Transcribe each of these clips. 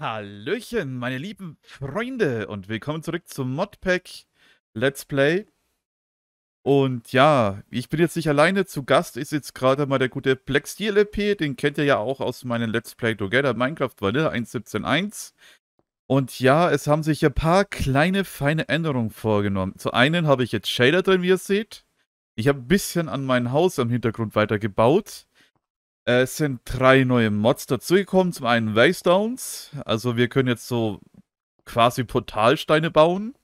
Hallöchen, meine lieben Freunde und willkommen zurück zum Modpack Let's Play. Und ja, ich bin jetzt nicht alleine, zu Gast ist jetzt gerade mal der gute Black Steel EP, den kennt ihr ja auch aus meinen Let's Play Together Minecraft Vanilla 1.17.1. Und ja, es haben sich ein paar kleine, feine Änderungen vorgenommen. Zu einen habe ich jetzt Shader drin, wie ihr seht. Ich habe ein bisschen an mein Haus am Hintergrund weitergebaut. Äh, es sind drei neue Mods dazugekommen. Zum einen Wastestones. Also wir können jetzt so quasi Portalsteine bauen.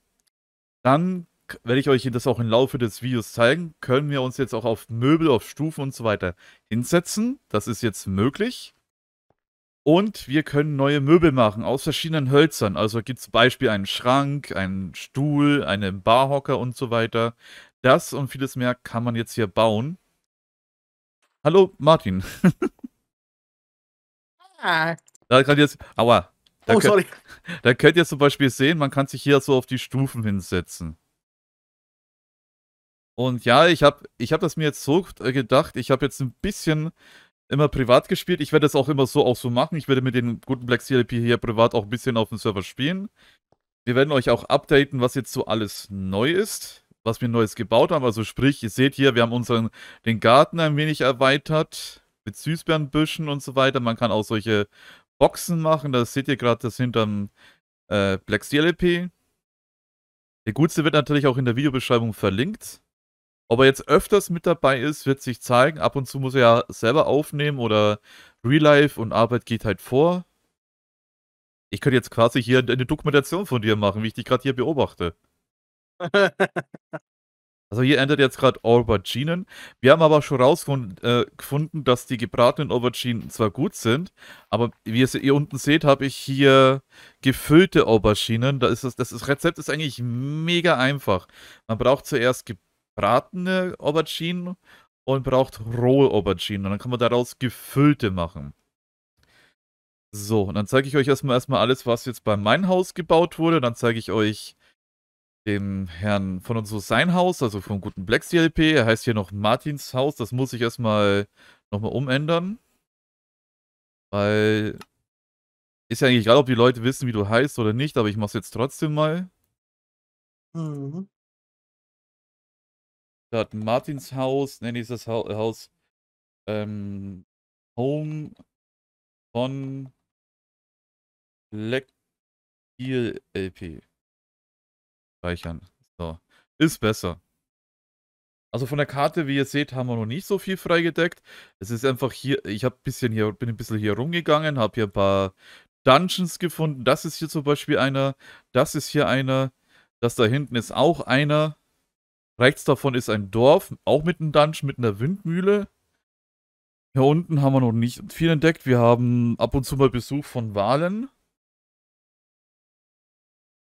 Dann werde ich euch das auch im Laufe des Videos zeigen. Können wir uns jetzt auch auf Möbel, auf Stufen und so weiter hinsetzen. Das ist jetzt möglich. Und wir können neue Möbel machen aus verschiedenen Hölzern. Also gibt es zum Beispiel einen Schrank, einen Stuhl, einen Barhocker und so weiter. Das und vieles mehr kann man jetzt hier bauen. Hallo, Martin. Ah. Da kann jetzt. Aua. Da oh, könnt, Da könnt ihr zum Beispiel sehen, man kann sich hier so auf die Stufen hinsetzen. Und ja, ich habe ich hab das mir jetzt so äh, gedacht. Ich habe jetzt ein bisschen immer privat gespielt. Ich werde das auch immer so auch so machen. Ich werde mit den guten Black CLP hier privat auch ein bisschen auf dem Server spielen. Wir werden euch auch updaten, was jetzt so alles neu ist was wir Neues gebaut haben. Also sprich, ihr seht hier, wir haben unseren den Garten ein wenig erweitert mit Süßbeerenbüschen und so weiter. Man kann auch solche Boxen machen. Das seht ihr gerade, das hinterm äh, Black Steel LP. Der Gutste wird natürlich auch in der Videobeschreibung verlinkt. Ob er jetzt öfters mit dabei ist, wird sich zeigen. Ab und zu muss er ja selber aufnehmen oder Real Life und Arbeit geht halt vor. Ich könnte jetzt quasi hier eine Dokumentation von dir machen, wie ich dich gerade hier beobachte. Also hier endet jetzt gerade Auberginen. Wir haben aber schon rausgefunden, äh, dass die gebratenen Auberginen zwar gut sind, aber wie ihr, ihr unten seht, habe ich hier gefüllte Auberginen. Da ist das, das ist, Rezept ist eigentlich mega einfach. Man braucht zuerst gebratene Auberginen und braucht rohe Auberginen. Und dann kann man daraus gefüllte machen. So, und dann zeige ich euch erstmal, erstmal alles, was jetzt bei meinem Haus gebaut wurde. Dann zeige ich euch dem Herrn von uns so sein Haus, also vom guten Blacks DLP. Er heißt hier noch Martins Haus. Das muss ich erstmal nochmal umändern. Weil ist ja eigentlich egal, ob die Leute wissen, wie du heißt oder nicht, aber ich mach's jetzt trotzdem mal. Mhm. Da hat Martins Haus nenne ich das Haus ähm, Home von Black DLP. Speichern. So. Ist besser. Also von der Karte, wie ihr seht, haben wir noch nicht so viel freigedeckt. Es ist einfach hier, ich habe bisschen hier, bin ein bisschen hier rumgegangen, habe hier ein paar Dungeons gefunden. Das ist hier zum Beispiel einer, das ist hier einer, das da hinten ist auch einer. Rechts davon ist ein Dorf, auch mit einem Dungeon, mit einer Windmühle. Hier unten haben wir noch nicht viel entdeckt. Wir haben ab und zu mal Besuch von Walen.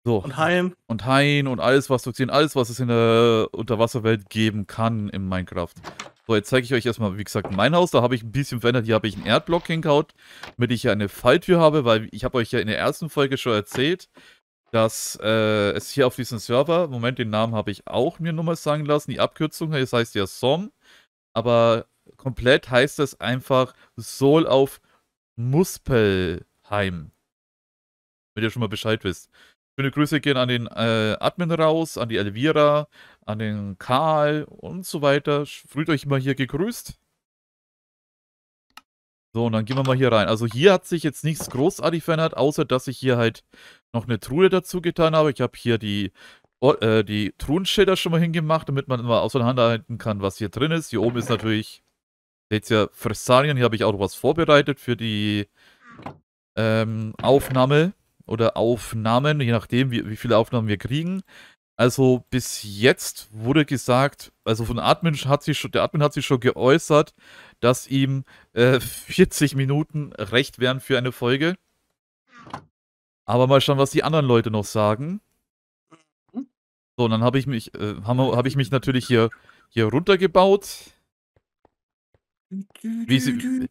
So. Und Haien. Und Haien und alles, was du ziehen, alles, was es in der Unterwasserwelt geben kann in Minecraft. So, jetzt zeige ich euch erstmal, wie gesagt, mein Haus. Da habe ich ein bisschen verändert. Hier habe ich einen Erdblock hingehaut, damit ich ja eine Falltür habe, weil ich habe euch ja in der ersten Folge schon erzählt, dass äh, es hier auf diesem Server, Moment, den Namen habe ich auch mir nochmal sagen lassen, die Abkürzung, das heißt ja SOM, aber komplett heißt es einfach Soul auf Muspelheim. Damit ihr schon mal Bescheid wisst. Schöne Grüße gehen an den äh, Admin raus, an die Elvira, an den Karl und so weiter. Fühlt euch mal hier gegrüßt. So, und dann gehen wir mal hier rein. Also hier hat sich jetzt nichts großartig verändert, außer dass ich hier halt noch eine Truhe dazu getan habe. Ich habe hier die, oh, äh, die Truhenschilder schon mal hingemacht, damit man immer auseinanderhalten kann, was hier drin ist. Hier oben ist natürlich, seht ihr, Fressalien. Hier habe ich auch noch was vorbereitet für die ähm, Aufnahme oder Aufnahmen, je nachdem, wie, wie viele Aufnahmen wir kriegen. Also bis jetzt wurde gesagt, also von Admin hat sich schon, der Admin hat sich schon geäußert, dass ihm äh, 40 Minuten recht wären für eine Folge. Aber mal schauen, was die anderen Leute noch sagen. So, und dann habe ich mich, äh, habe hab ich mich natürlich hier, hier runtergebaut. Wie, wie,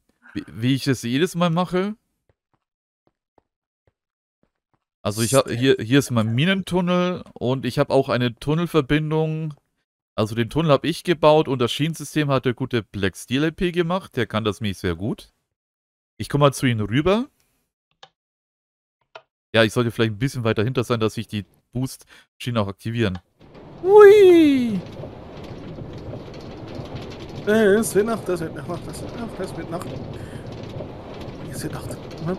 wie ich es jedes Mal mache. Also ich habe hier, hier ist mein Minentunnel und ich habe auch eine Tunnelverbindung. Also den Tunnel habe ich gebaut und das Schienensystem hat der gute Black Steel AP e gemacht. Der kann das nämlich sehr gut. Ich komme mal zu Ihnen rüber. Ja, ich sollte vielleicht ein bisschen weiter hinter sein, dass ich die Boost-Schienen auch aktivieren. Ui! Äh, es wird Nacht, es wird Nacht, es wird Nacht, es wird Nacht. Es wird Nacht. Ne?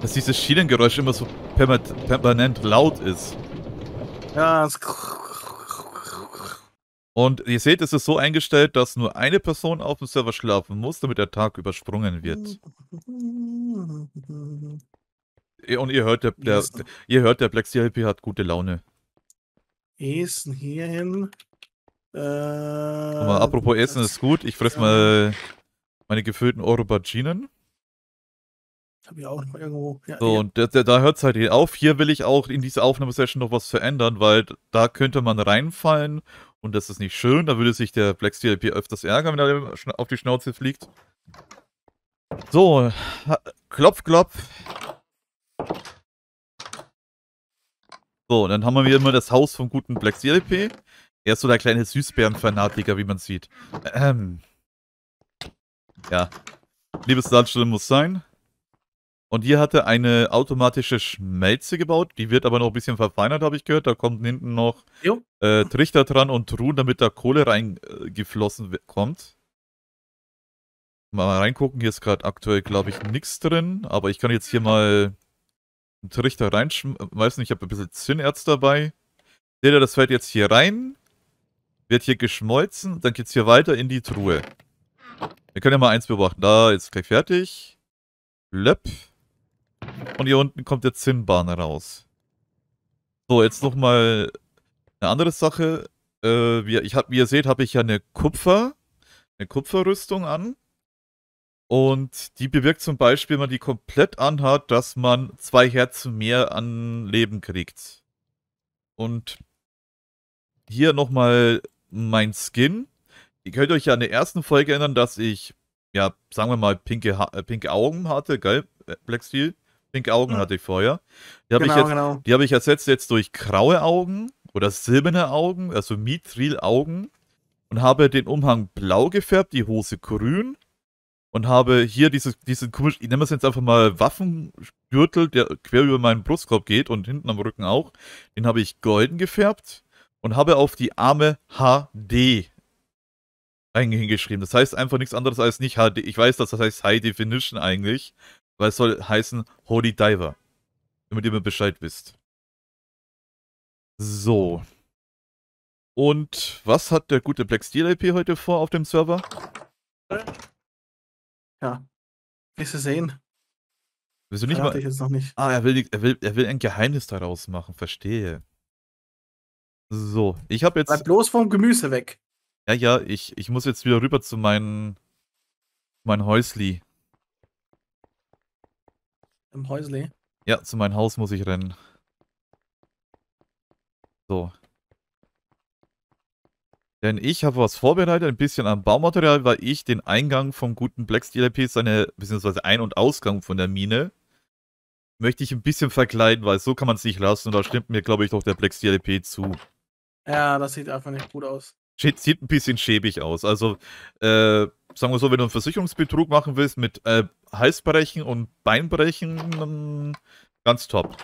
dass dieses Schienengeräusch immer so permanent laut ist. Ja, es und ihr seht, es ist so eingestellt, dass nur eine Person auf dem Server schlafen muss, damit der Tag übersprungen wird. Und ihr hört, der, der ihr hört, der Black CLP hat gute Laune. Essen hierhin. Äh, mal, apropos ähm, Essen ist gut, ich fress mal meine gefüllten Orobaginen. Habe ich auch noch irgendwo. Ja, so, ja. und da, da hört es halt auf. Hier will ich auch in dieser Aufnahmesession noch was verändern, weil da könnte man reinfallen und das ist nicht schön. Da würde sich der Black Steel öfters ärgern, wenn er auf die Schnauze fliegt. So, klopf, klopf. So, dann haben wir hier immer das Haus vom guten Black CLP. Er ist so der kleine Süßbären-Fanatiker, wie man sieht. Ähm. Ja. Liebes Landstelle muss sein. Und hier hatte eine automatische Schmelze gebaut. Die wird aber noch ein bisschen verfeinert, habe ich gehört. Da kommt hinten noch äh, Trichter dran und Truhen, damit da Kohle reingeflossen äh, kommt. Mal reingucken. Hier ist gerade aktuell, glaube ich, nichts drin. Aber ich kann jetzt hier mal einen Trichter reinschmeißen. Ich habe ein bisschen Zinnerz dabei. Seht ihr, das fällt jetzt hier rein. Wird hier geschmolzen. Dann geht es hier weiter in die Truhe. Wir können ja mal eins beobachten. Da, ist gleich fertig. Löpp. Und hier unten kommt der Zinnbahn raus. So, jetzt nochmal eine andere Sache. Äh, wie, ich hab, wie ihr seht, habe ich ja eine Kupfer, eine Kupferrüstung an. Und die bewirkt zum Beispiel, wenn man die komplett anhat, dass man zwei Herzen mehr an Leben kriegt. Und hier nochmal mein Skin. Ihr könnt euch ja in der ersten Folge erinnern, dass ich, ja, sagen wir mal, pinke, ha äh, pinke Augen hatte, geil, Black Steel. Pinke Augen hm. hatte ich vorher. Die habe genau, ich, jetzt, genau. hab ich ersetzt jetzt durch graue Augen oder silberne Augen, also Mithril-Augen. Und habe den Umhang blau gefärbt, die Hose grün. Und habe hier dieses, diesen komischen, ich nenne es jetzt einfach mal Waffengürtel, der quer über meinen Brustkorb geht und hinten am Rücken auch. Den habe ich golden gefärbt und habe auf die Arme HD hingeschrieben. Das heißt einfach nichts anderes als nicht HD. Ich weiß, dass das heißt High Definition eigentlich. Weil es soll heißen Holy Diver. Damit ihr mir Bescheid wisst. So. Und was hat der gute Black Steel IP heute vor auf dem Server? Ja. Wirst du sehen. Willst du nicht Verrate mal. Ich jetzt noch nicht. Ah, er will, er, will, er will ein Geheimnis daraus machen. Verstehe. So, ich habe jetzt. Bleib bloß vom Gemüse weg. Ja, ja, ich, ich muss jetzt wieder rüber zu meinem. Mein Häusli. Im Häusle? Ja, zu meinem Haus muss ich rennen. So. Denn ich habe was vorbereitet, ein bisschen an Baumaterial, weil ich den Eingang vom guten Blacksteel IP, seine, beziehungsweise Ein- und Ausgang von der Mine, möchte ich ein bisschen verkleiden, weil so kann man es nicht lassen. Und da stimmt mir, glaube ich, doch der Blacksteel IP zu. Ja, das sieht einfach nicht gut aus. Sieht ein bisschen schäbig aus. Also, äh, sagen wir so, wenn du einen Versicherungsbetrug machen willst mit äh, Halsbrechen und Beinbrechen, ganz top.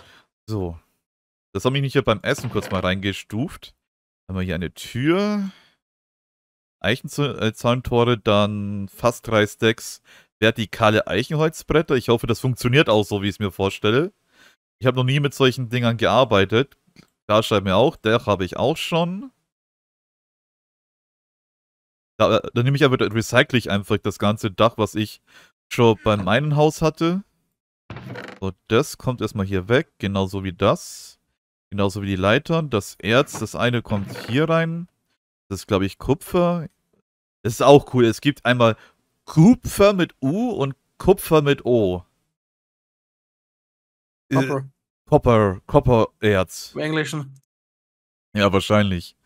So. Das habe ich mich hier beim Essen kurz mal reingestuft. Dann Haben wir hier eine Tür. Eichenzauntore, dann fast drei Stacks vertikale Eichenholzbretter. Ich hoffe, das funktioniert auch so, wie ich es mir vorstelle. Ich habe noch nie mit solchen Dingern gearbeitet. Da schreibt mir auch, der habe ich auch schon. Da, da nehme ich aber, recycle ich einfach das ganze Dach, was ich schon bei meinem Haus hatte. So, das kommt erstmal hier weg, genauso wie das. Genauso wie die Leitern, das Erz, das eine kommt hier rein. Das ist, glaube ich, Kupfer. Das ist auch cool. Es gibt einmal Kupfer mit U und Kupfer mit O. Äh, Copper. Copper, Copper, Erz. Im Englischen. Ja, wahrscheinlich.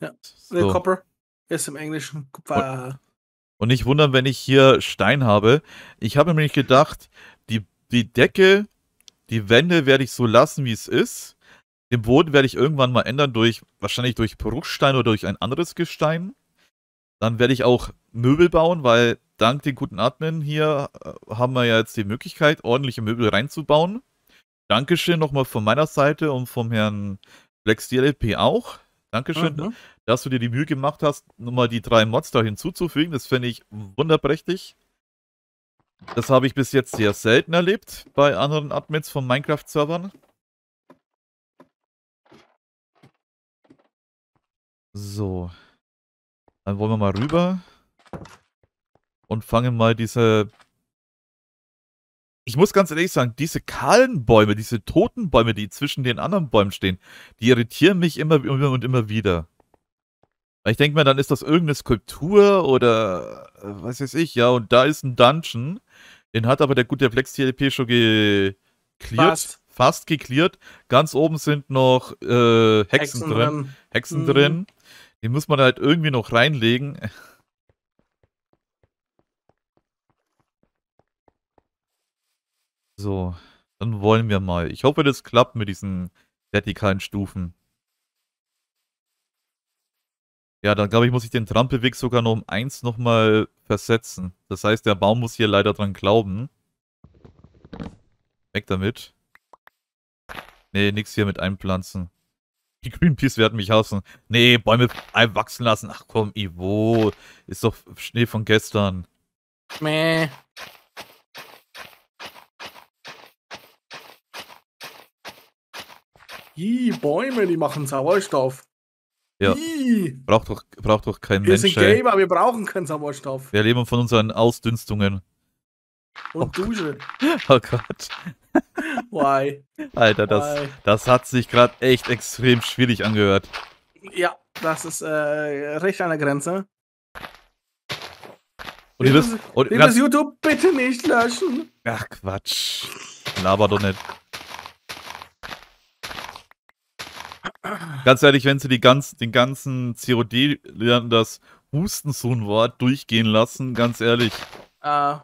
Ja, so. Copper ist im Englischen Kupfer. Und nicht wundern, wenn ich hier Stein habe. Ich habe nämlich gedacht, die, die Decke, die Wände werde ich so lassen, wie es ist. Den Boden werde ich irgendwann mal ändern durch, wahrscheinlich durch Bruchstein oder durch ein anderes Gestein. Dann werde ich auch Möbel bauen, weil dank den guten Admin hier äh, haben wir ja jetzt die Möglichkeit, ordentliche Möbel reinzubauen. Dankeschön nochmal von meiner Seite und vom Herrn BlackSteel auch. Dankeschön, mhm. dass du dir die Mühe gemacht hast, nochmal die drei Mods da hinzuzufügen. Das finde ich wunderprächtig. Das habe ich bis jetzt sehr selten erlebt bei anderen Admins von Minecraft-Servern. So. Dann wollen wir mal rüber und fangen mal diese ich muss ganz ehrlich sagen, diese kahlen Bäume, diese toten Bäume, die zwischen den anderen Bäumen stehen, die irritieren mich immer und immer wieder. Weil ich denke mir, dann ist das irgendeine Skulptur oder äh, was weiß ich, ja, und da ist ein Dungeon. Den hat aber der gute Flex TLP schon geklärt. Fast. Fast geklärt. Ganz oben sind noch äh, Hexen, Hexen, drin. drin. Hexen mhm. drin. Die muss man halt irgendwie noch reinlegen. So, dann wollen wir mal. Ich hoffe, das klappt mit diesen vertikalen Stufen. Ja, dann glaube ich, muss ich den Trampelweg sogar noch um 1 nochmal versetzen. Das heißt, der Baum muss hier leider dran glauben. Weg damit. Nee, nichts hier mit einpflanzen. Die Greenpeace werden mich hassen. Nee, Bäume wachsen lassen. Ach komm, Ivo. Ist doch Schnee von gestern. Meh. Die Bäume, die machen Sauerstoff. Ja. Braucht doch, braucht doch kein wir Mensch. Wir sind Gamer, ey. wir brauchen keinen Sauerstoff. Wir leben von unseren Ausdünstungen. Und oh Dusche. Gott. Oh Gott. Why? Alter, das, Why? das hat sich gerade echt extrem schwierig angehört. Ja, das ist äh, recht an der Grenze. Und liebes, und liebes YouTube, bitte nicht löschen. Ach Quatsch. Laber doch nicht. Ganz ehrlich, wenn sie die ganz, den ganzen COD lernen, das Husten so ein Wort durchgehen lassen, ganz ehrlich. Ah.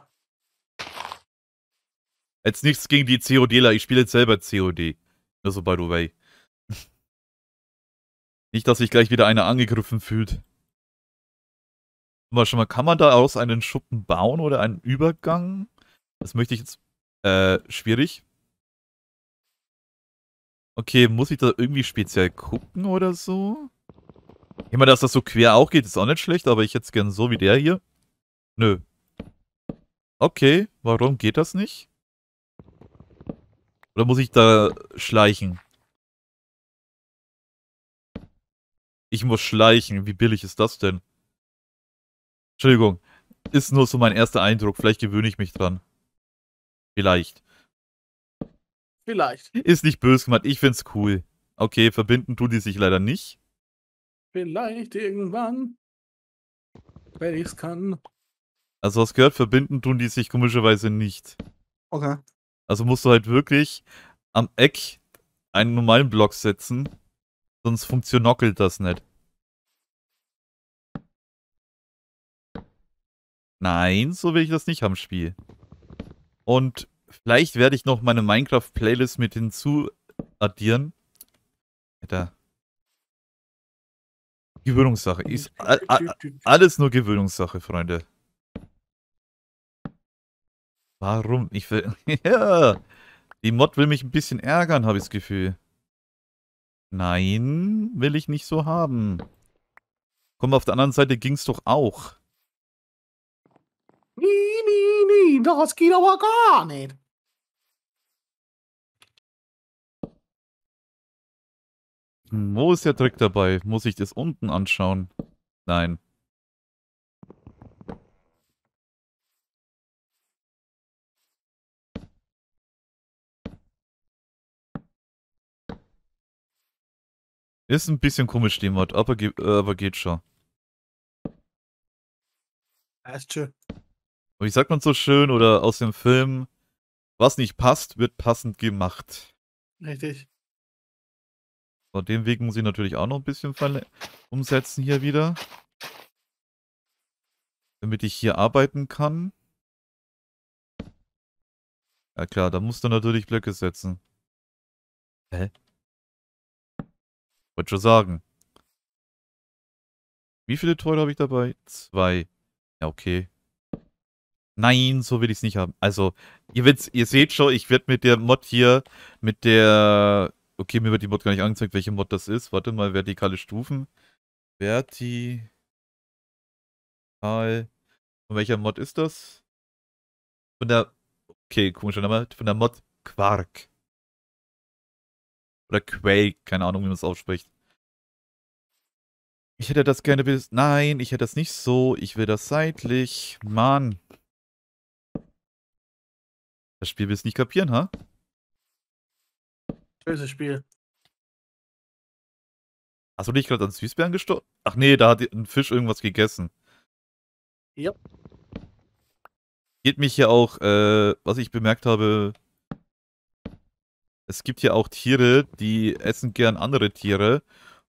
Jetzt nichts gegen die CODler, ich spiele jetzt selber COD. Nur so by the way. Nicht, dass sich gleich wieder einer angegriffen fühlt. Mal schon mal, kann man da aus einen Schuppen bauen oder einen Übergang? Das möchte ich jetzt. Äh, schwierig. Okay, muss ich da irgendwie speziell gucken oder so? Ich meine, dass das so quer auch geht, ist auch nicht schlecht, aber ich hätte es gern so wie der hier. Nö. Okay, warum geht das nicht? Oder muss ich da schleichen? Ich muss schleichen. Wie billig ist das denn? Entschuldigung. Ist nur so mein erster Eindruck. Vielleicht gewöhne ich mich dran. Vielleicht. Vielleicht. Ist nicht böse gemacht, ich find's cool. Okay, verbinden tun die sich leider nicht. Vielleicht irgendwann, wenn ich's kann. Also was gehört, verbinden tun die sich komischerweise nicht. Okay. Also musst du halt wirklich am Eck einen normalen Block setzen, sonst funktioniert das nicht. Nein, so will ich das nicht am Spiel. Und Vielleicht werde ich noch meine Minecraft-Playlist mit hinzu addieren. Alter. Gewöhnungssache. Ist alles nur Gewöhnungssache, Freunde. Warum? Ich will. ja. Die Mod will mich ein bisschen ärgern, habe ich das Gefühl. Nein, will ich nicht so haben. Komm, auf der anderen Seite ging es doch auch. Nee, nee, nee, das geht aber gar nicht. Wo ist der Trick dabei? Muss ich das unten anschauen? Nein. Ist ein bisschen komisch, die Mod, aber, ge äh, aber geht schon. Passt schon. Und wie sagt man so schön, oder aus dem Film, was nicht passt, wird passend gemacht. Richtig. So, dem Weg muss ich natürlich auch noch ein bisschen umsetzen hier wieder. Damit ich hier arbeiten kann. Ja klar, da musst du natürlich Blöcke setzen. Hä? Wollte schon sagen. Wie viele Teile habe ich dabei? Zwei. Ja, okay. Nein, so will ich es nicht haben. Also, ihr, ihr seht schon, ich werde mit der Mod hier, mit der... Okay, mir wird die Mod gar nicht angezeigt, welche Mod das ist. Warte mal, vertikale Stufen. Vertikal... Von welcher Mod ist das? Von der... Okay, komischer Name. Von der Mod Quark. Oder Quake, keine Ahnung, wie man es ausspricht. Ich hätte das gerne bis... Nein, ich hätte das nicht so. Ich will das seitlich. Mann. Das Spiel willst du nicht kapieren, ha? Böses Spiel. Hast du nicht gerade an Süßbären gestorben? Ach nee, da hat ein Fisch irgendwas gegessen. Ja. Geht mich hier auch, äh, was ich bemerkt habe, es gibt hier auch Tiere, die essen gern andere Tiere.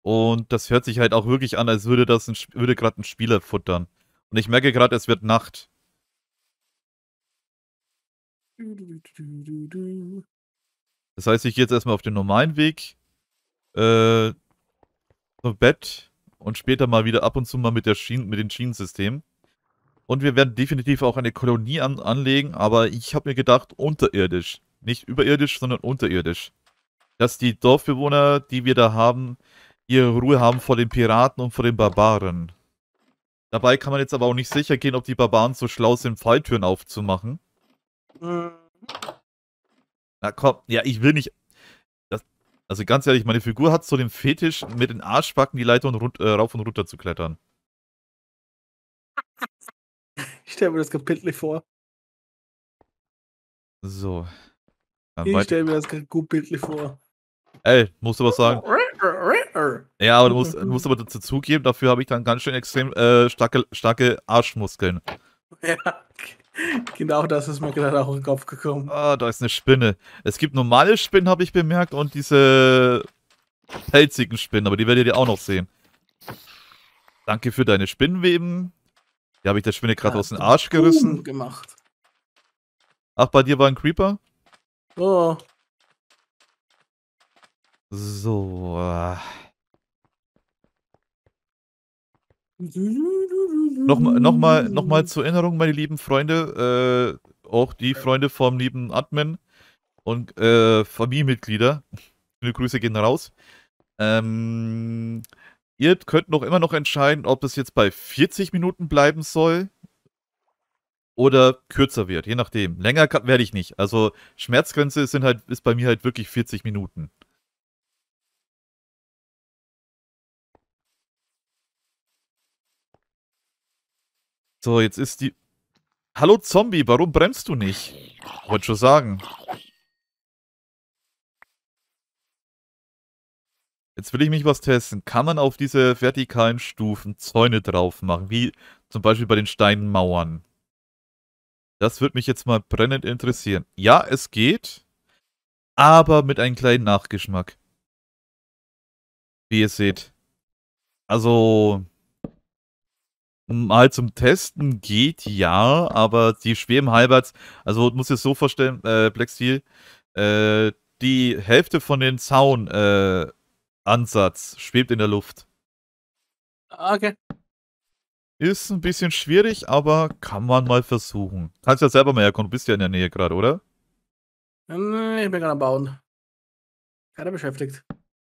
Und das hört sich halt auch wirklich an, als würde das ein, würde gerade ein Spieler futtern. Und ich merke gerade, es wird Nacht. Das heißt, ich gehe jetzt erstmal auf den normalen Weg äh, zum Bett und später mal wieder ab und zu mal mit, der Schienen, mit dem Schienensystem. Und wir werden definitiv auch eine Kolonie an, anlegen, aber ich habe mir gedacht, unterirdisch. Nicht überirdisch, sondern unterirdisch. Dass die Dorfbewohner, die wir da haben, ihre Ruhe haben vor den Piraten und vor den Barbaren. Dabei kann man jetzt aber auch nicht sicher gehen, ob die Barbaren so schlau sind, Falltüren aufzumachen. Mhm. Na komm, ja, ich will nicht. Das, also ganz ehrlich, meine Figur hat so den Fetisch, mit den Arschbacken die Leiter rund, äh, rauf und runter zu klettern. Ich stelle mir das Kapitel vor. So. Dann ich stelle mir das gut bildlich vor. Ey, musst du was sagen? Ja, aber du musst, du musst aber dazu zugeben, dafür habe ich dann ganz schön extrem äh, starke, starke Arschmuskeln. Ja. Okay. Genau das ist mir gerade auch in den Kopf gekommen. Ah, da ist eine Spinne. Es gibt normale Spinnen, habe ich bemerkt, und diese pelzigen Spinnen, aber die werdet ihr auch noch sehen. Danke für deine Spinnenweben. Die habe ich der Spinne gerade ja, aus dem Arsch gerissen. gemacht. Ach, bei dir war ein Creeper? Oh. So. Äh. Nochmal noch mal, zur Erinnerung, meine lieben Freunde, äh, auch die Freunde vom lieben Admin und äh, Familienmitglieder. Schöne Grüße gehen raus. Ähm, ihr könnt noch immer noch entscheiden, ob es jetzt bei 40 Minuten bleiben soll oder kürzer wird, je nachdem. Länger werde ich nicht. Also Schmerzgrenze sind halt, ist bei mir halt wirklich 40 Minuten. So, jetzt ist die... Hallo Zombie, warum bremst du nicht? Wollte schon sagen. Jetzt will ich mich was testen. Kann man auf diese vertikalen Stufen Zäune drauf machen? Wie zum Beispiel bei den Steinmauern. Das würde mich jetzt mal brennend interessieren. Ja, es geht. Aber mit einem kleinen Nachgeschmack. Wie ihr seht. Also, Mal zum Testen geht ja, aber die schweben halbwegs. Also muss ich es so vorstellen, äh, Black Steel, äh, die Hälfte von den Zaun-Ansatz äh, schwebt in der Luft. Ah, okay. Ist ein bisschen schwierig, aber kann man mal versuchen. Kannst ja selber mal herkommen, du bist ja in der Nähe gerade, oder? Ähm, ich bin gerade am Bauen. Keiner beschäftigt.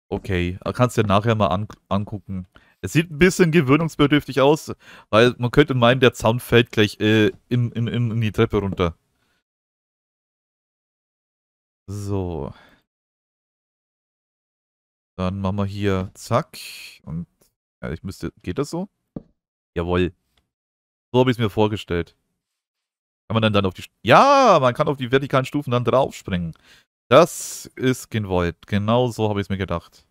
Okay, kannst du dir nachher mal an angucken. Es sieht ein bisschen gewöhnungsbedürftig aus, weil man könnte meinen, der Zaun fällt gleich äh, in, in, in die Treppe runter. So. Dann machen wir hier zack. Und ja, ich müsste. Geht das so? Jawohl. So habe ich es mir vorgestellt. Kann man dann, dann auf die. Ja, man kann auf die vertikalen Stufen dann draufspringen. Das ist genwollt. Genau so habe ich es mir gedacht.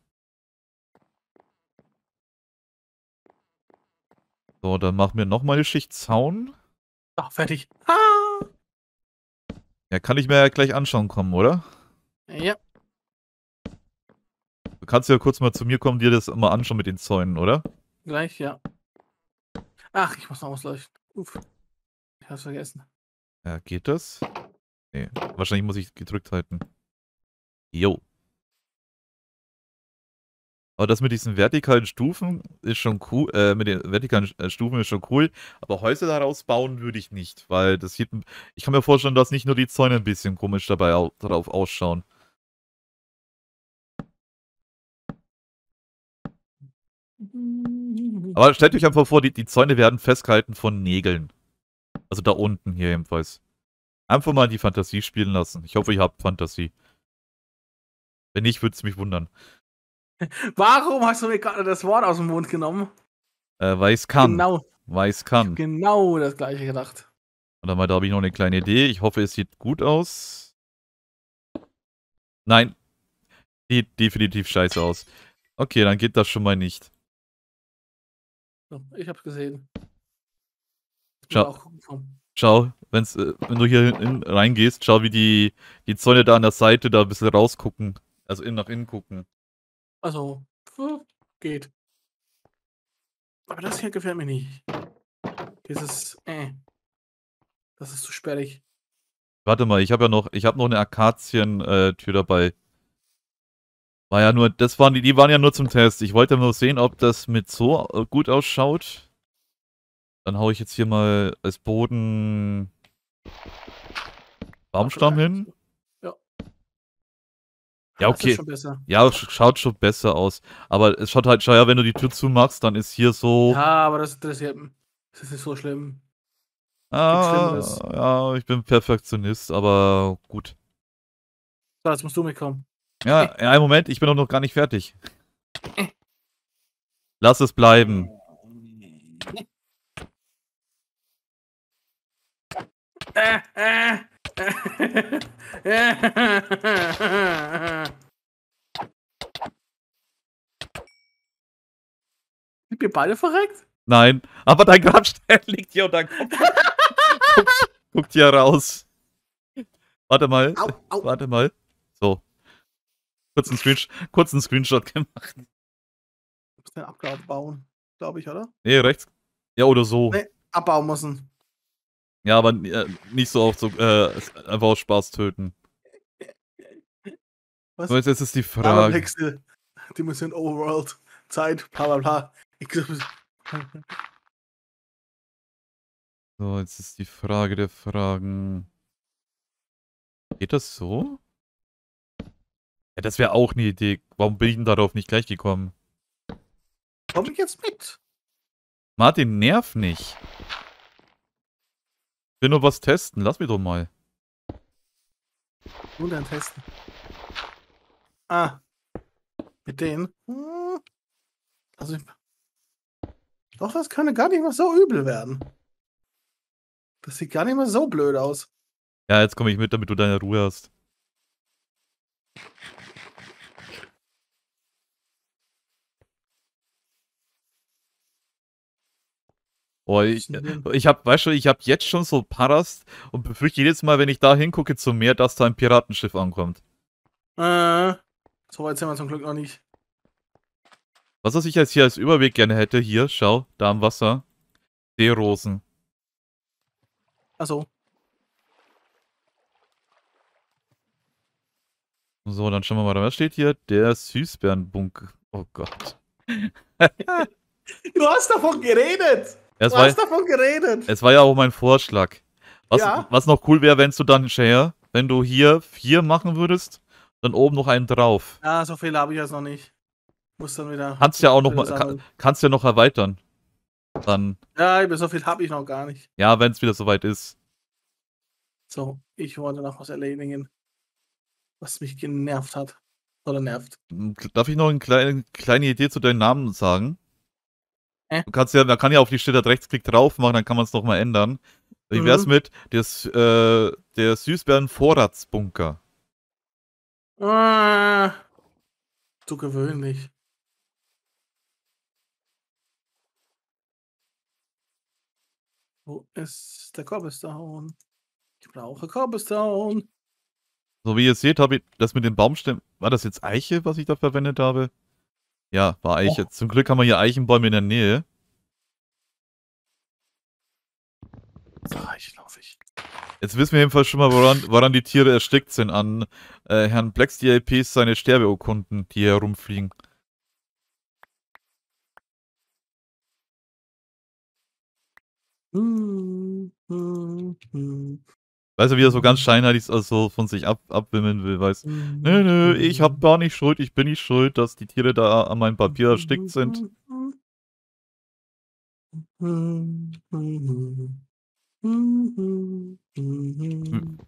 So, dann machen wir nochmal eine Schicht Zaun. Ach, fertig. Ah. Ja, kann ich mir ja gleich anschauen kommen, oder? Ja. Du kannst ja kurz mal zu mir kommen, dir das mal anschauen mit den Zäunen, oder? Gleich, ja. Ach, ich muss noch ausleuchten. Uff. Ich hab's vergessen. Ja, geht das? Nee, wahrscheinlich muss ich gedrückt halten. Jo. Aber das mit diesen vertikalen Stufen ist schon cool, äh, mit den vertikalen äh, Stufen ist schon cool, aber Häuser daraus bauen würde ich nicht, weil das sieht, ich kann mir vorstellen, dass nicht nur die Zäune ein bisschen komisch dabei au drauf ausschauen. Aber stellt euch einfach vor, die, die Zäune werden festgehalten von Nägeln. Also da unten hier jedenfalls. Einfach mal die Fantasie spielen lassen. Ich hoffe, ihr habt Fantasie. Wenn nicht, würde es mich wundern. Warum hast du mir gerade das Wort aus dem Mund genommen? Äh, weil es kann. Genau. Weil es kann. Ich genau das gleiche gedacht. Warte mal, da habe ich noch eine kleine Idee. Ich hoffe, es sieht gut aus. Nein. Sieht definitiv scheiße aus. Okay, dann geht das schon mal nicht. Ich hab's gesehen. Ciao. Schau, wenn's, äh, wenn du hier in, reingehst, schau, wie die, die Zäune da an der Seite da ein bisschen rausgucken. Also in, nach innen gucken. Also, geht. Aber das hier gefällt mir nicht. Dieses, äh. Das ist zu sperrig. Warte mal, ich habe ja noch, ich habe noch eine Akazien-Tür äh, dabei. War ja nur, das waren die, die waren ja nur zum Test. Ich wollte nur sehen, ob das mit so äh, gut ausschaut. Dann hau ich jetzt hier mal als Boden Baumstamm äh, hin. Ja, okay. Ja, schaut schon besser aus. Aber es schaut halt, schau ja, wenn du die Tür zumachst, dann ist hier so. Ja, aber das interessiert mich. Das ist so schlimm. Ah, ja, ich bin Perfektionist, aber gut. So, jetzt musst du mitkommen. Ja, in einem Moment, ich bin doch noch gar nicht fertig. Lass es bleiben. Äh, äh. Sind wir beide verreckt? Nein, aber dein Grabstein liegt hier und dann guckt, guckt hier raus. Warte mal, au, au. warte mal. So. Kurzen Screenshot, kurzen Screenshot gemacht. Du musst den Abgrad bauen, glaube ich, oder? Nee, rechts. Ja, oder so. Nee, abbauen müssen. Ja, aber äh, nicht so auf so, äh, einfach aus Spaß töten. Was? So, jetzt ist die Frage. Hexe, Dimension Overworld, Zeit, bla bla bla. Ich so, jetzt ist die Frage der Fragen. Geht das so? Ja, das wäre auch eine Idee. Warum bin ich denn darauf nicht gleich gekommen? Komm ich jetzt mit? Martin, nerv nicht. Ich will nur was testen, lass mich doch mal. Nun dann testen. Ah. Mit denen. Hm. Also. Doch, das kann gar nicht mal so übel werden. Das sieht gar nicht mal so blöd aus. Ja, jetzt komme ich mit, damit du deine Ruhe hast. Boah, ich, mhm. ich habe, weißt du, ich habe jetzt schon so Paras und befürchte jedes Mal, wenn ich da hingucke zum Meer, dass da ein Piratenschiff ankommt. Äh, so weit sind wir zum Glück noch nicht. Was, was ich jetzt hier als Überweg gerne hätte, hier, schau, da am Wasser. Seerosen. Achso. So, dann schauen wir mal, was steht hier? Der Süßbärenbunk. Oh Gott. du hast davon geredet! Es du war, hast davon geredet. Es war ja auch mein Vorschlag. Was, ja. was noch cool wäre, wenn du dann, Share, wenn du hier vier machen würdest, dann oben noch einen drauf. Ja, so viel habe ich jetzt noch nicht. Muss dann wieder. Kannst ja auch noch mal, kann, kannst ja noch erweitern. Dann. Ja, so viel habe ich noch gar nicht. Ja, wenn es wieder soweit ist. So, ich wollte noch was erledigen, was mich genervt hat. Oder nervt. Hm, darf ich noch eine kleine, kleine Idee zu deinem Namen sagen? Äh. Du kannst ja, man kann ja auf die Stelle Rechtsklick drauf machen, dann kann man es nochmal ändern. Wie mhm. wär's mhm. mit des, äh, der Süßbären-Vorratsbunker? Äh, zu gewöhnlich. Wo ist der Cobblestone? Ich brauche Cobblestone. So wie ihr seht, habe ich das mit den Baumstämmen. War das jetzt Eiche, was ich da verwendet habe? Ja, war Eiche. Zum Glück haben wir hier Eichenbäume in der Nähe. So, ich laufe ich. Jetzt wissen wir jedenfalls schon mal, woran, woran die Tiere erstickt sind. An äh, Herrn Blacks DLPs seine Sterbeurkunden, die hier herumfliegen. Hm, hm, hm. Weißt du, wie er so ganz scheinheilig also von sich ab, abwimmeln will, weiß, mhm. nö, nö, ich hab gar nicht Schuld, ich bin nicht schuld, dass die Tiere da an meinem Papier mhm. erstickt sind.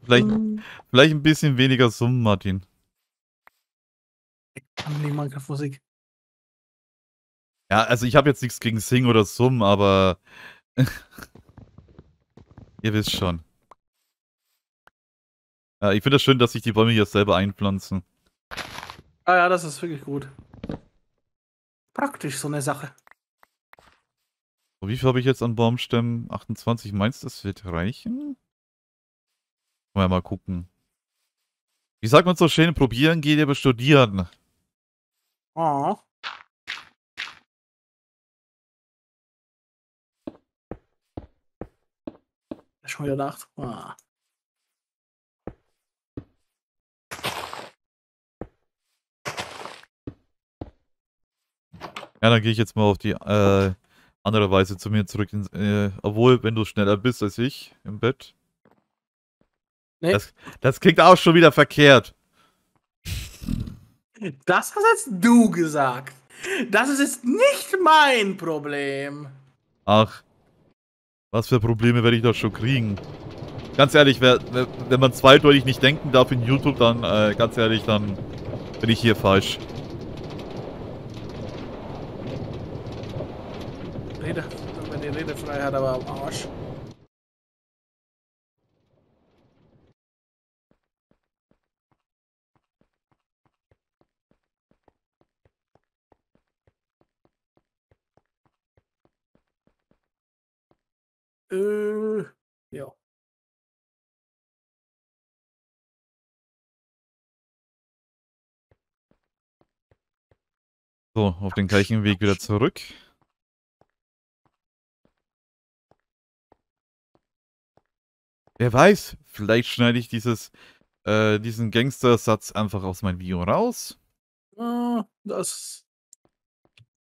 Vielleicht, vielleicht ein bisschen weniger summen, Martin. Ich kann nicht mal Musik. Ja, also ich habe jetzt nichts gegen Sing oder Summen, aber ihr wisst schon. Ja, ich finde das schön, dass sich die Bäume hier selber einpflanzen. Ah ja, das ist wirklich gut. Praktisch so eine Sache. Wie viel habe ich jetzt an Baumstämmen? 28. Meinst du, das wird reichen? Wollen mal gucken. Wie sagt man so schön, probieren geht aber studieren. Oh. Schon wieder Nacht. Oh. Ja, dann gehe ich jetzt mal auf die äh, andere Weise zu mir zurück. In, äh, obwohl, wenn du schneller bist als ich im Bett. Nee. Das, das klingt auch schon wieder verkehrt. Das hast jetzt du gesagt. Das ist jetzt nicht mein Problem. Ach, was für Probleme werde ich doch schon kriegen? Ganz ehrlich, wer, wer, wenn man zweideutig nicht denken darf in YouTube, dann, äh, ganz ehrlich, dann bin ich hier falsch. Freiheit aber am Arsch. Äh, ja. So, auf den gleichen Weg wieder zurück. Wer weiß, vielleicht schneide ich dieses, äh, diesen Gangster-Satz einfach aus meinem Video raus. das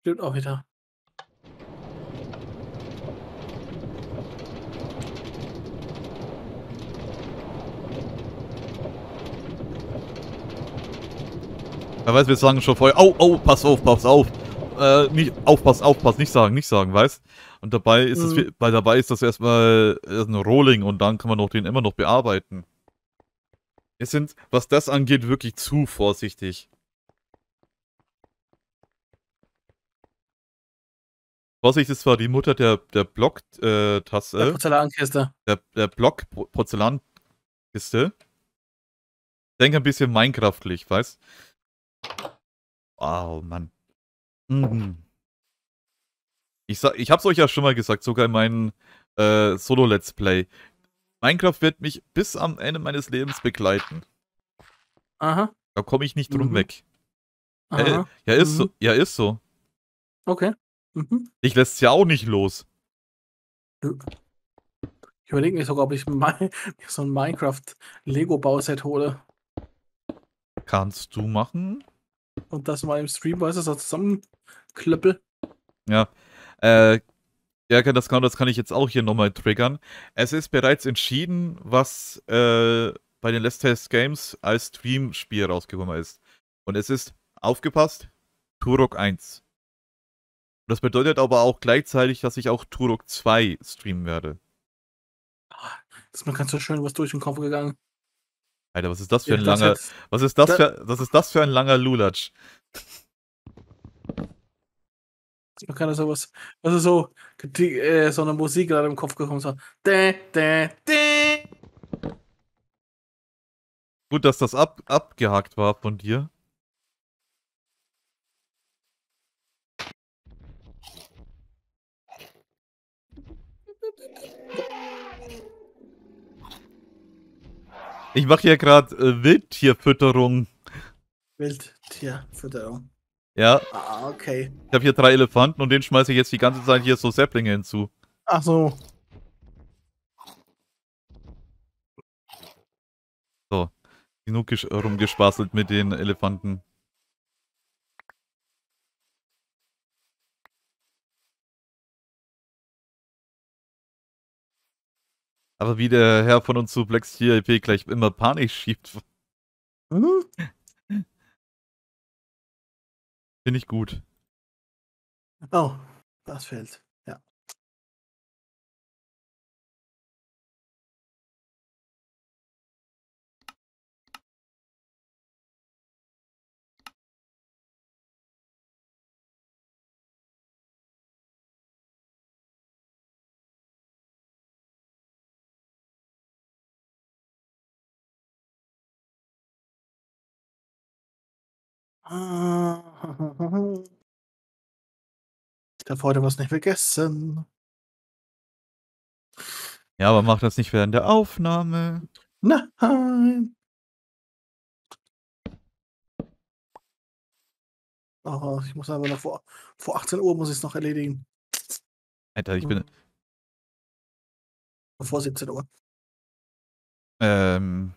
stimmt auch wieder. Er weiß, wir sagen schon vorher, oh, au, pass auf, pass auf. Äh, nicht, aufpass, aufpass, nicht sagen, nicht sagen, weißt. du? Und dabei ist mhm. es, weil dabei ist das erstmal äh, ein Rolling und dann kann man noch den immer noch bearbeiten. Es sind, was das angeht, wirklich zu vorsichtig. Vorsicht ist zwar die Mutter der, der Block-Tasse. Äh, der Porzellankiste. Der, der Block-Porzellankiste. Denk ein bisschen Minecraftlich, weißt? Wow, Mann. Mhm. Ich, sag, ich hab's euch ja schon mal gesagt, sogar in meinem äh, Solo-Let's Play. Minecraft wird mich bis am Ende meines Lebens begleiten. Aha. Da komme ich nicht drum mhm. weg. Äh, ja, ist mhm. so. Ja, ist so. Okay. Mhm. Ich lässt ja auch nicht los. Äh, ich überlege mir sogar, ob ich mein, so ein Minecraft-Lego-Bauset hole. Kannst du machen? Und das mal im Stream, weißt du, so zusammenklöppel. Ja, äh, ja, das kann, das kann ich jetzt auch hier nochmal triggern. Es ist bereits entschieden, was äh, bei den Let's Test Games als Stream-Spiel rausgekommen ist. Und es ist, aufgepasst, Turok 1. Das bedeutet aber auch gleichzeitig, dass ich auch Turok 2 streamen werde. Das ist mir ganz so schön was durch den Kopf gegangen. Alter, was ist das für ein ja, langer. Was ist das, da, für, was ist das für ein langer Lulatsch? ist mir gerade sowas. Also so, die, äh, so eine Musik gerade im Kopf gekommen. So. Dä, dä, dä. Gut, dass das ab, abgehakt war von dir. Ich mache hier gerade äh, Wildtierfütterung. Wildtierfütterung. Ja. Ah, okay. Ich habe hier drei Elefanten und den schmeiße ich jetzt die ganze Zeit hier so Säpplinge hinzu. Ach so. So. Genug rumgespaßelt mit den Elefanten. Aber wie der Herr von uns zu Black IP gleich immer Panik schiebt. Hm? Finde ich gut. Oh, das fällt. Ja. Ah. Ich darf heute was nicht vergessen. Ja, aber mach das nicht während der Aufnahme. Nein. Oh, ich muss aber noch vor, vor 18 Uhr muss ich es noch erledigen. Alter, ich bin. Hm. Vor 17 Uhr. Ähm.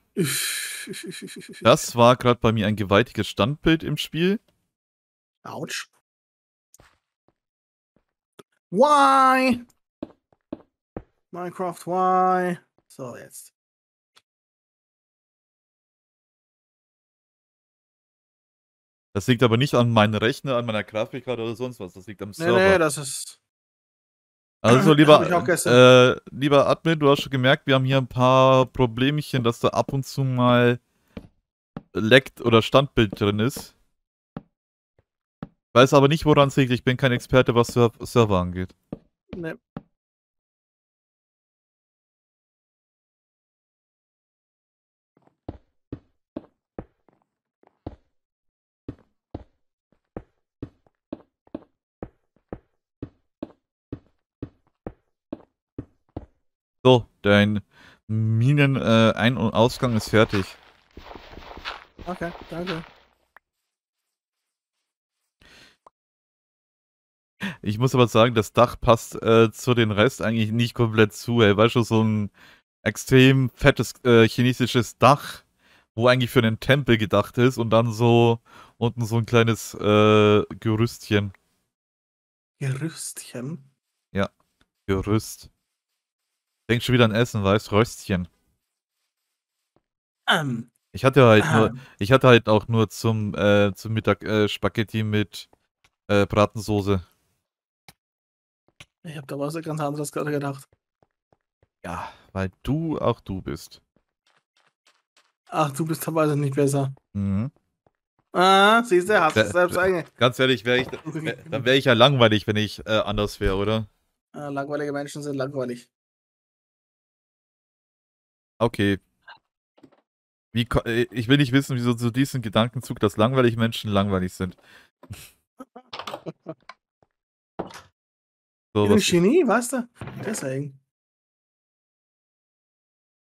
Das war gerade bei mir ein gewaltiges Standbild im Spiel. Autsch. Why? Minecraft, why? So, jetzt. Das liegt aber nicht an meinem Rechner, an meiner Grafikkarte oder sonst was. Das liegt am Server. Nee, nee, das ist. Also lieber, äh, lieber Admin, du hast schon gemerkt, wir haben hier ein paar Problemchen, dass da ab und zu mal leckt oder Standbild drin ist. Weiß aber nicht, woran es liegt. Ich bin kein Experte, was Ser Server angeht. Nee. So, dein Minen-Ein- äh, und Ausgang ist fertig. Okay, danke. Ich muss aber sagen, das Dach passt äh, zu den Rest eigentlich nicht komplett zu. Ey. Weißt du, so ein extrem fettes äh, chinesisches Dach, wo eigentlich für einen Tempel gedacht ist und dann so unten so ein kleines äh, Gerüstchen. Gerüstchen? Ja, Gerüst. Denkst schon wieder an Essen, weißt du, Röstchen. Ähm. ich hatte halt um. nur, ähm. ich hatte halt auch nur zum, äh, zum Mittag äh, Spaghetti mit äh, Bratensoße. Ich habe da was ganz anderes gerade gedacht. Ja, weil du auch du bist. Ach, du bist teilweise nicht besser. Mhm. Ah, siehst du, hast du selbst eigentlich. Ganz ehrlich, wär ich, dann wäre ich ja langweilig, wenn ich äh, anders wäre, oder? Ah, langweilige Menschen sind langweilig. Okay. Wie, äh, ich will nicht wissen, wieso zu diesem Gedankenzug, dass langweilig Menschen langweilig sind. So, ein Genie, weißt du? Deswegen.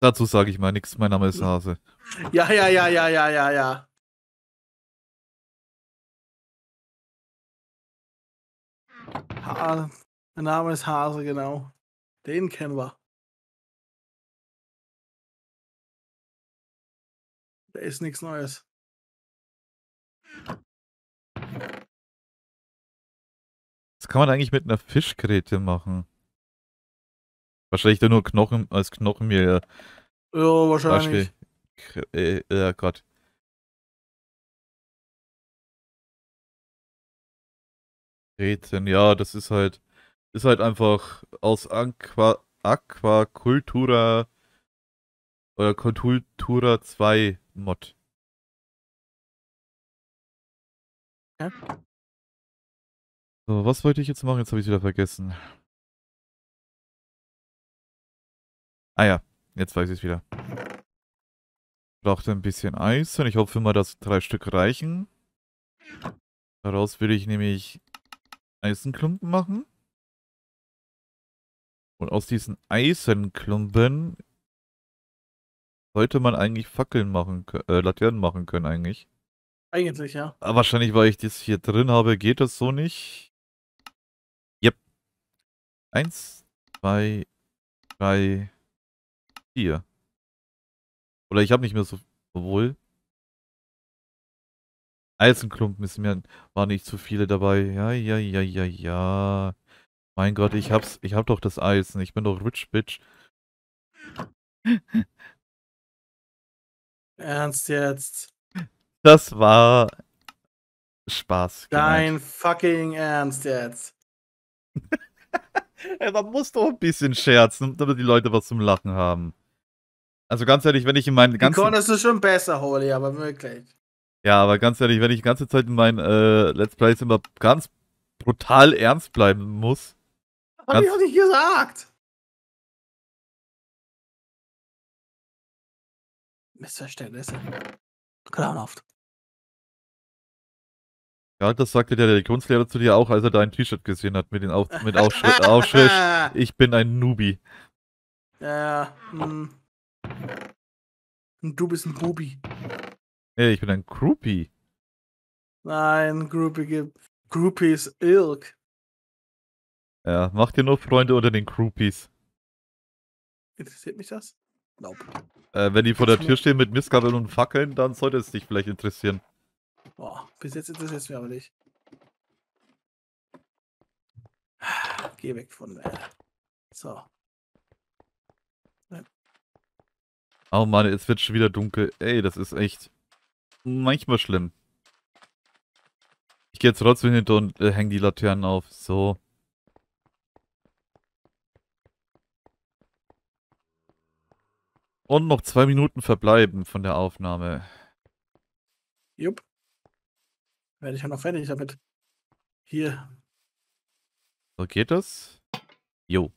Dazu sage ich mal nichts. Mein Name ist hm. Hase. Ja, ja, ja, ja, ja, ja, ja. Ha mein Name ist Hase, genau. Den kennen wir. Da ist nichts Neues. kann man eigentlich mit einer Fischgräte machen? Wahrscheinlich nur Knochen als Knochenmehl. Ja, wahrscheinlich. Beispiel. Äh, äh Gott. Gräten, ja, das ist halt, ist halt einfach aus Aqua, Aquacultura oder Kultura 2 Mod. Ja. So, was wollte ich jetzt machen? Jetzt habe ich wieder vergessen. Ah ja, jetzt weiß ich es wieder. Brauchte ein bisschen Eis und ich hoffe mal, dass drei Stück reichen. Daraus würde ich nämlich Eisenklumpen machen. Und aus diesen Eisenklumpen sollte man eigentlich Fackeln machen, äh, Laternen machen können eigentlich. Eigentlich, ja. Aber wahrscheinlich, weil ich das hier drin habe, geht das so nicht. Eins, zwei, drei, vier. Oder ich habe nicht mehr so... Obwohl... Eisenklumpen ist mir... War nicht zu viele dabei. Ja, ja, ja, ja, ja. Mein Gott, ich hab's... Ich hab doch das Eisen. Ich bin doch Rich Bitch. Ernst jetzt? Das war... Spaß. Dein gemeint. fucking Ernst jetzt. Ey, man muss doch ein bisschen scherzen, damit die Leute was zum Lachen haben. Also ganz ehrlich, wenn ich in meinen ganzen... Die konntest du schon besser, Holy, aber wirklich. Ja, aber ganz ehrlich, wenn ich die ganze Zeit in meinen äh, Let's Plays immer ganz brutal ernst bleiben muss... Hab ich auch nicht gesagt! Missverständnisse. Grauenhaft. Ja, das sagte der Religionslehrer zu dir auch, als er dein T-Shirt gesehen hat mit, den Auf mit Aufschrift, Aufschrift, ich bin ein Nubi. Ja, hm. hm. Du bist ein Bubi. Nee, ich bin ein Groupie. Nein, Groupie gibt. Groupie ist Irk. Ja, mach dir nur Freunde unter den Groupies. Interessiert mich das? Nope. Äh, wenn die vor der Tür stehen mit Mistgabeln und Fackeln, dann sollte es dich vielleicht interessieren. Boah, bis jetzt interessiert es mich aber nicht. Geh weg von mir. So. Nein. Oh Mann, es wird schon wieder dunkel. Ey, das ist echt manchmal schlimm. Ich gehe jetzt trotzdem hinter und äh, hänge die Laternen auf. So. Und noch zwei Minuten verbleiben von der Aufnahme. Jupp werde ich ja noch fertig damit. Hier. So geht das? Jo.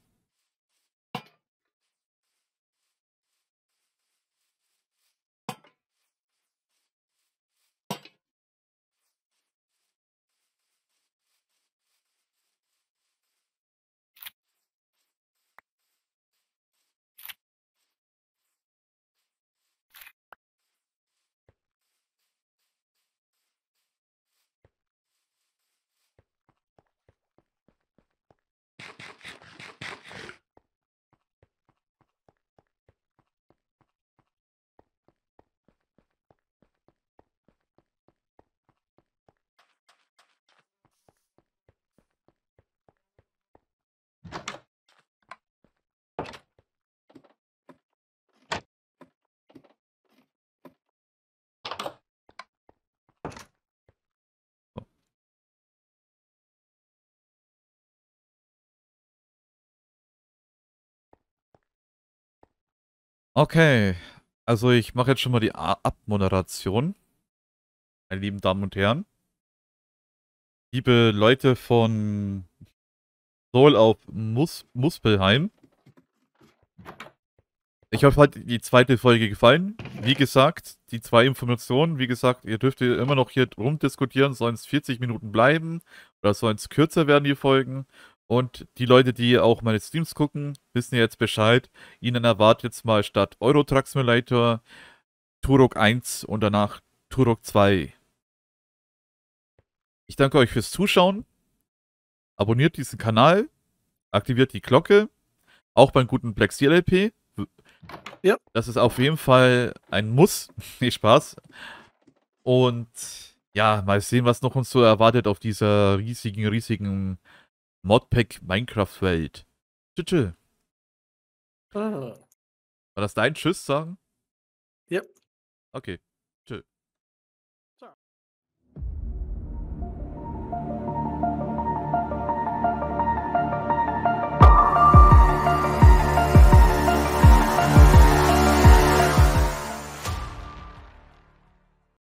Okay, also ich mache jetzt schon mal die Abmoderation, meine lieben Damen und Herren. Liebe Leute von Soul auf Mus Muspelheim. Ich hoffe, hat die zweite Folge gefallen. Wie gesagt, die zwei Informationen. Wie gesagt, ihr dürft immer noch hier rumdiskutieren. Sollen es 40 Minuten bleiben oder sollen es kürzer werden, die Folgen? Und die Leute, die auch meine Streams gucken, wissen ja jetzt Bescheid. Ihnen erwartet jetzt mal statt Eurotruck Simulator Turok 1 und danach Turok 2. Ich danke euch fürs Zuschauen. Abonniert diesen Kanal, aktiviert die Glocke, auch beim guten Black Seal LP. Ja. Das ist auf jeden Fall ein Muss. nee, Spaß. Und ja, mal sehen, was noch uns so erwartet auf dieser riesigen, riesigen Modpack Minecraft Welt. Tschüss. Ah. War das dein Tschüss sagen? Ja. Okay.